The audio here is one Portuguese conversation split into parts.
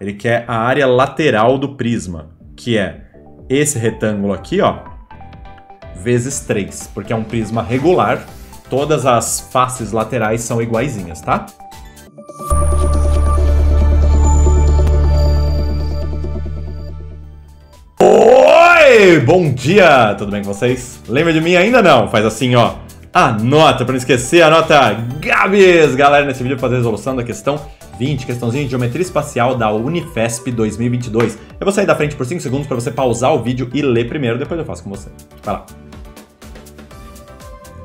Ele quer a área lateral do prisma, que é esse retângulo aqui, ó, vezes 3, porque é um prisma regular, todas as faces laterais são iguaizinhas, tá? Oi! Bom dia! Tudo bem com vocês? Lembra de mim ainda não? Faz assim, ó. Anota, para não esquecer, anota Gabs! Galera, nesse vídeo eu vou fazer a resolução da questão 20, questãozinha de geometria espacial da Unifesp 2022. Eu vou sair da frente por 5 segundos para você pausar o vídeo e ler primeiro, depois eu faço com você. Vai lá.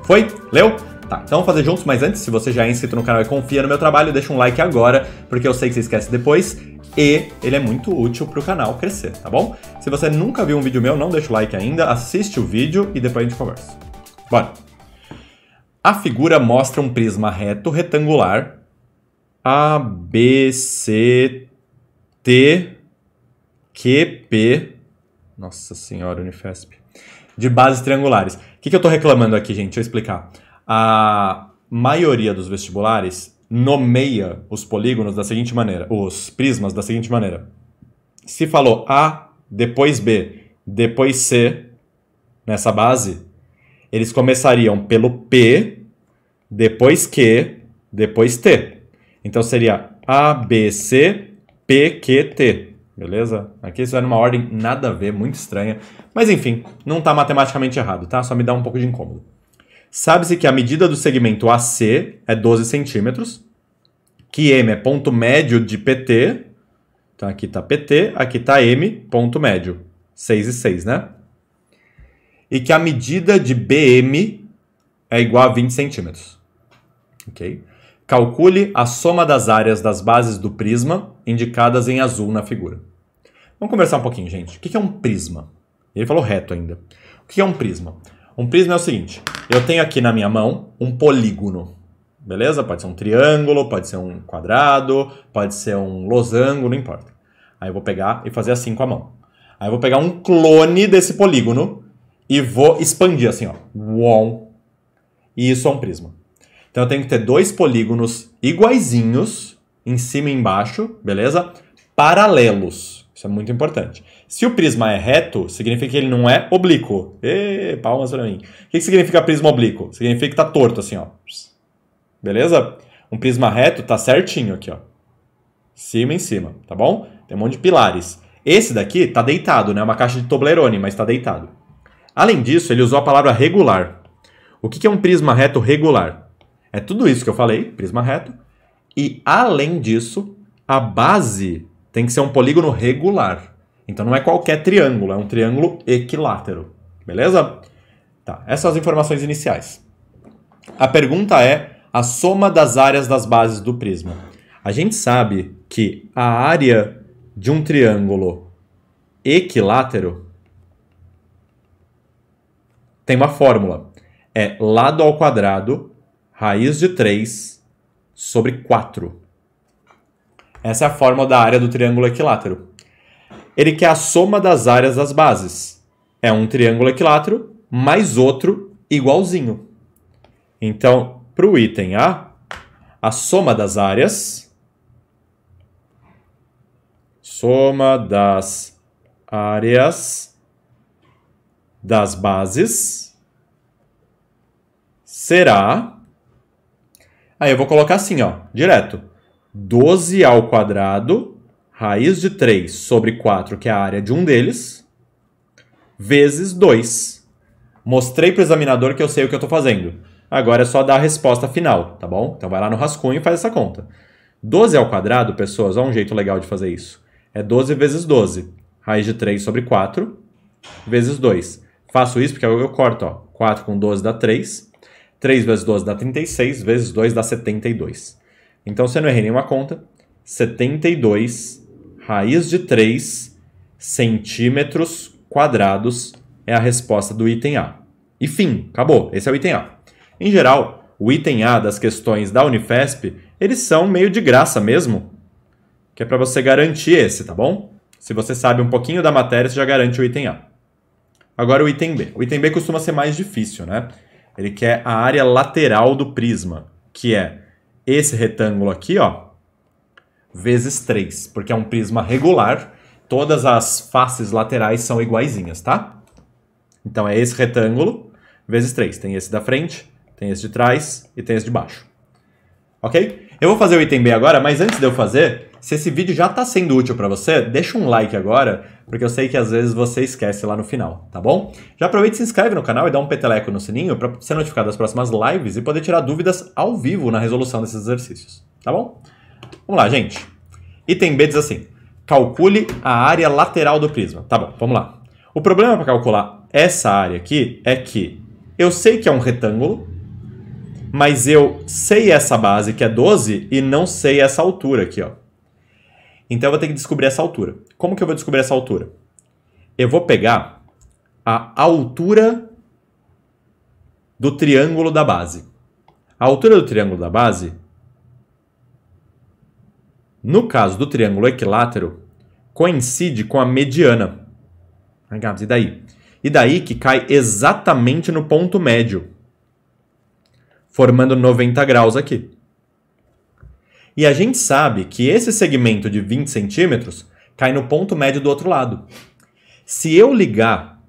Foi? Leu? Tá, então vamos fazer juntos, mas antes, se você já é inscrito no canal e confia no meu trabalho, deixa um like agora, porque eu sei que você esquece depois, e ele é muito útil para o canal crescer, tá bom? Se você nunca viu um vídeo meu, não deixa o like ainda, assiste o vídeo e depois a gente conversa. Bora! A figura mostra um prisma reto retangular a, B, C, T, Q, P. Nossa senhora, Unifesp. De bases triangulares. O que, que eu estou reclamando aqui, gente? Deixa eu explicar. A maioria dos vestibulares nomeia os polígonos da seguinte maneira, os prismas da seguinte maneira. Se falou A, depois B, depois C, nessa base, eles começariam pelo P, depois Q, depois T. Então seria A, B, C, P, Q, T. Beleza? Aqui isso é numa ordem nada a ver, muito estranha. Mas enfim, não está matematicamente errado, tá? Só me dá um pouco de incômodo. Sabe-se que a medida do segmento AC é 12 centímetros, que M é ponto médio de PT, então tá? aqui está PT, aqui está M, ponto médio, 6 e 6, né? E que a medida de BM é igual a 20 centímetros ok? Calcule a soma das áreas das bases do prisma indicadas em azul na figura. Vamos conversar um pouquinho, gente. O que é um prisma? Ele falou reto ainda. O que é um prisma? Um prisma é o seguinte: eu tenho aqui na minha mão um polígono, beleza? Pode ser um triângulo, pode ser um quadrado, pode ser um losango, não importa. Aí eu vou pegar e fazer assim com a mão. Aí eu vou pegar um clone desse polígono e vou expandir assim, ó. Uom. E isso é um prisma. Então eu tenho que ter dois polígonos iguaizinhos, em cima e embaixo, beleza? Paralelos. Isso é muito importante. Se o prisma é reto, significa que ele não é oblíquo. E palmas para mim. O que significa prisma oblíquo? Significa que tá torto assim, ó. Beleza? Um prisma reto tá certinho aqui, ó. Cima em cima, tá bom? Tem um monte de pilares. Esse daqui tá deitado, né? É uma caixa de Toblerone, mas tá deitado. Além disso, ele usou a palavra regular. O que é um prisma reto regular? É tudo isso que eu falei, prisma reto. E além disso, a base tem que ser um polígono regular. Então não é qualquer triângulo, é um triângulo equilátero. Beleza? Tá, essas são as informações iniciais. A pergunta é a soma das áreas das bases do prisma. A gente sabe que a área de um triângulo equilátero tem uma fórmula. É lado ao quadrado raiz de 3 sobre 4. Essa é a forma da área do triângulo equilátero. Ele quer a soma das áreas das bases. É um triângulo equilátero mais outro igualzinho. Então, para o item A, a soma das áreas. Soma das áreas das bases será Aí eu vou colocar assim, ó, direto. 12 ao quadrado, raiz de 3 sobre 4, que é a área de um deles, vezes 2. Mostrei para o examinador que eu sei o que eu estou fazendo. Agora é só dar a resposta final, tá bom? Então vai lá no rascunho e faz essa conta. 12 ao quadrado, pessoas, olha um jeito legal de fazer isso. É 12 vezes 12, raiz de 3 sobre 4, vezes 2. Faço isso porque eu corto, ó. 4 com 12 dá 3, 3 vezes 12 dá 36, vezes 2 dá 72. Então, se eu não errei nenhuma conta, 72 raiz de 3 centímetros quadrados é a resposta do item A. E fim, acabou. Esse é o item A. Em geral, o item A das questões da Unifesp, eles são meio de graça mesmo, que é para você garantir esse, tá bom? Se você sabe um pouquinho da matéria, você já garante o item A. Agora o item B. O item B costuma ser mais difícil, né? Ele quer a área lateral do prisma, que é esse retângulo aqui, ó, vezes 3, porque é um prisma regular, todas as faces laterais são iguaizinhas, tá? Então é esse retângulo vezes 3. Tem esse da frente, tem esse de trás e tem esse de baixo. Ok? Eu vou fazer o item B agora, mas antes de eu fazer, se esse vídeo já está sendo útil para você, deixa um like agora, porque eu sei que às vezes você esquece lá no final, tá bom? Já aproveita e se inscreve no canal e dá um peteleco no sininho para ser notificado das próximas lives e poder tirar dúvidas ao vivo na resolução desses exercícios, tá bom? Vamos lá, gente. Item B diz assim: calcule a área lateral do prisma. Tá bom, vamos lá. O problema para calcular essa área aqui é que eu sei que é um retângulo, mas eu sei essa base que é 12 e não sei essa altura aqui, ó. Então eu vou ter que descobrir essa altura. Como que eu vou descobrir essa altura? Eu vou pegar a altura do triângulo da base. A altura do triângulo da base, no caso do triângulo equilátero, coincide com a mediana. e daí? E daí que cai exatamente no ponto médio, formando 90 graus aqui. E a gente sabe que esse segmento de 20 centímetros cai no ponto médio do outro lado. Se eu ligar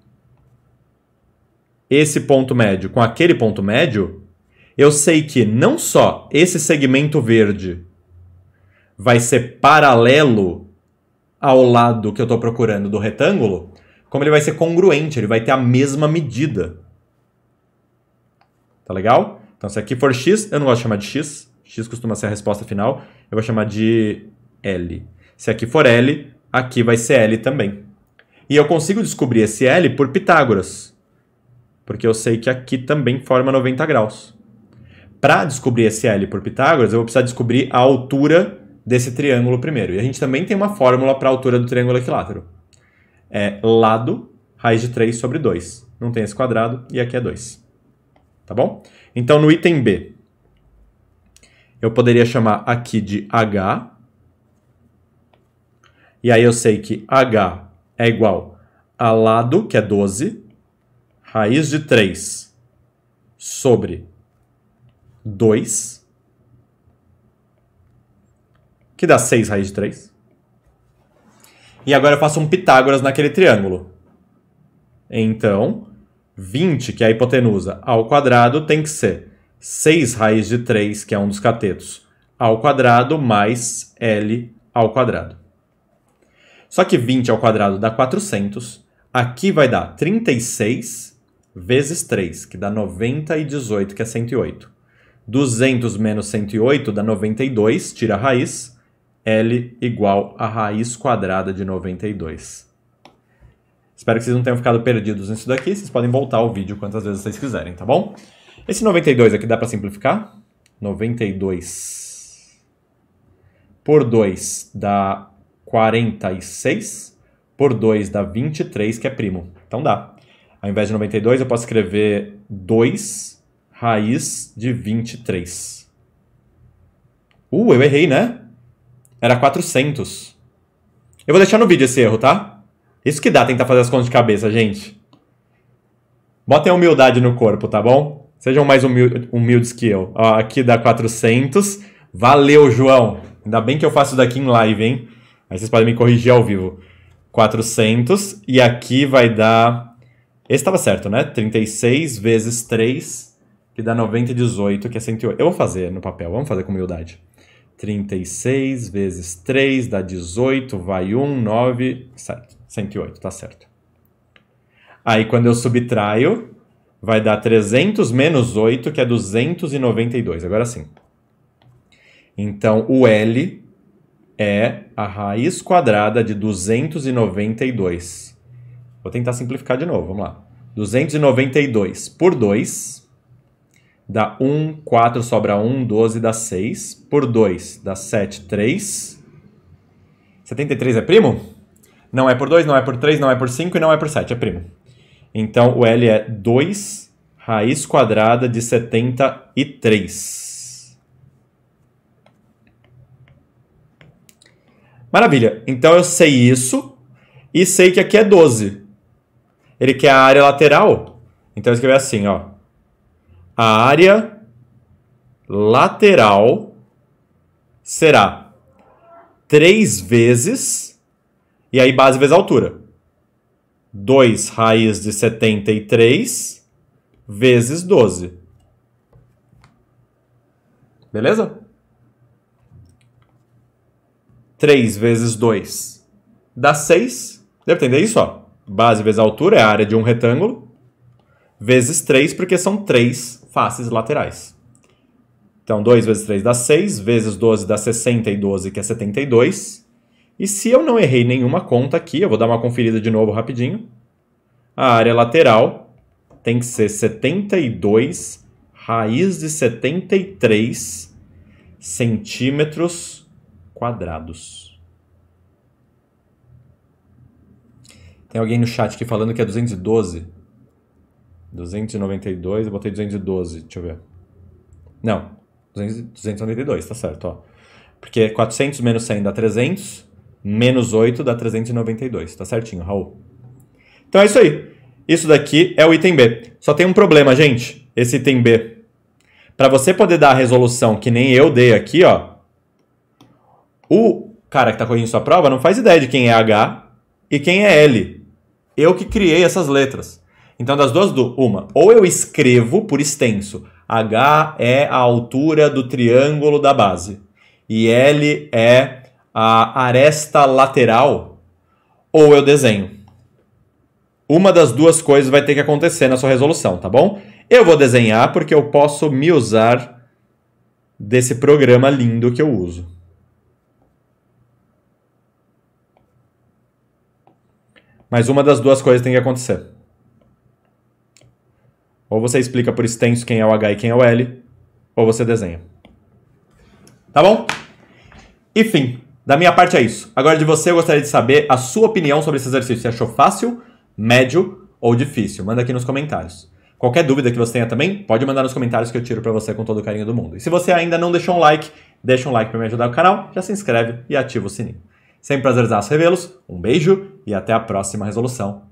esse ponto médio com aquele ponto médio, eu sei que não só esse segmento verde vai ser paralelo ao lado que eu estou procurando do retângulo, como ele vai ser congruente, ele vai ter a mesma medida. Tá legal? Então, se aqui for x, eu não gosto de chamar de x, x costuma ser a resposta final, eu vou chamar de L. Se aqui for L, aqui vai ser L também. E eu consigo descobrir esse L por Pitágoras, porque eu sei que aqui também forma 90 graus. Para descobrir esse L por Pitágoras, eu vou precisar descobrir a altura desse triângulo primeiro. E a gente também tem uma fórmula para a altura do triângulo equilátero. É lado raiz de 3 sobre 2. Não tem esse quadrado e aqui é 2. Tá bom? Então, no item B, eu poderia chamar aqui de H. E aí eu sei que H é igual a lado, que é 12, raiz de 3 sobre 2, que dá 6 raiz de 3. E agora eu faço um Pitágoras naquele triângulo. Então, 20, que é a hipotenusa, ao quadrado tem que ser 6 raiz de 3, que é um dos catetos, ao quadrado mais L ao quadrado. Só que 20 ao quadrado dá 400. Aqui vai dar 36 vezes 3, que dá 90 e 18, que é 108. 200 menos 108 dá 92, tira a raiz. L igual a raiz quadrada de 92. Espero que vocês não tenham ficado perdidos nisso daqui. Vocês podem voltar ao vídeo quantas vezes vocês quiserem, tá bom? Esse 92 aqui dá para simplificar? 92 por 2 dá 46, por 2 dá 23, que é primo. Então dá. Ao invés de 92, eu posso escrever 2 raiz de 23. Uh, eu errei, né? Era 400. Eu vou deixar no vídeo esse erro, tá? Isso que dá tentar fazer as contas de cabeça, gente. Botem a humildade no corpo, tá bom? Sejam mais humildes que eu. Ó, aqui dá 400. Valeu, João. Ainda bem que eu faço daqui em live, hein? Aí vocês podem me corrigir ao vivo. 400. E aqui vai dar... Esse estava certo, né? 36 vezes 3, que dá 90 e 18, que é 108. Eu vou fazer no papel, vamos fazer com humildade. 36 vezes 3 dá 18, vai 1, 9, 7, 108, tá certo. Aí quando eu subtraio, vai dar 300 menos 8, que é 292. Agora sim. Então, o L é a raiz quadrada de 292. Vou tentar simplificar de novo, vamos lá. 292 por 2 dá 1, 4 sobra 1, 12 dá 6, por 2 dá 7, 3. 73 é primo? Não é por 2, não é por 3, não é por 5 e não é por 7, é primo. Então o L é 2 raiz quadrada de 73. Maravilha. Então eu sei isso e sei que aqui é 12. Ele quer a área lateral. Então eu escrevi assim, ó. A área lateral será 3 vezes e aí base vezes altura. 2 raiz de 73 vezes 12. Beleza? 3 vezes 2 dá 6. Deve entender isso, ó. Base vezes altura é a área de um retângulo. Vezes 3, porque são 3 faces laterais. Então, 2 vezes 3 dá 6, vezes 12 dá 60 e 12, que é 72. E se eu não errei nenhuma conta aqui, eu vou dar uma conferida de novo rapidinho. A área lateral tem que ser 72 raiz de 73 centímetros quadrados. Tem alguém no chat aqui falando que é 212? 292, eu botei 212, deixa eu ver. Não, 200, 292, tá certo, ó. Porque 400 menos 100 dá 300, Menos 8 dá 392. Tá certinho, Raul. Então é isso aí. Isso daqui é o item B. Só tem um problema, gente. Esse item B. Para você poder dar a resolução que nem eu dei aqui, ó. O cara que tá corrigindo sua prova não faz ideia de quem é H e quem é L. Eu que criei essas letras. Então, das duas, uma. Ou eu escrevo por extenso. H é a altura do triângulo da base. E L é a aresta lateral ou eu desenho. Uma das duas coisas vai ter que acontecer na sua resolução, tá bom? Eu vou desenhar porque eu posso me usar desse programa lindo que eu uso. Mas uma das duas coisas tem que acontecer. Ou você explica por extenso quem é o H e quem é o L, ou você desenha. Tá bom? Enfim. Da minha parte é isso. Agora de você, eu gostaria de saber a sua opinião sobre esse exercício. Você achou fácil, médio ou difícil? Manda aqui nos comentários. Qualquer dúvida que você tenha também, pode mandar nos comentários que eu tiro para você com todo o carinho do mundo. E se você ainda não deixou um like, deixa um like para me ajudar o canal, já se inscreve e ativa o sininho. Sempre prazerzaço revê-los, um beijo e até a próxima resolução.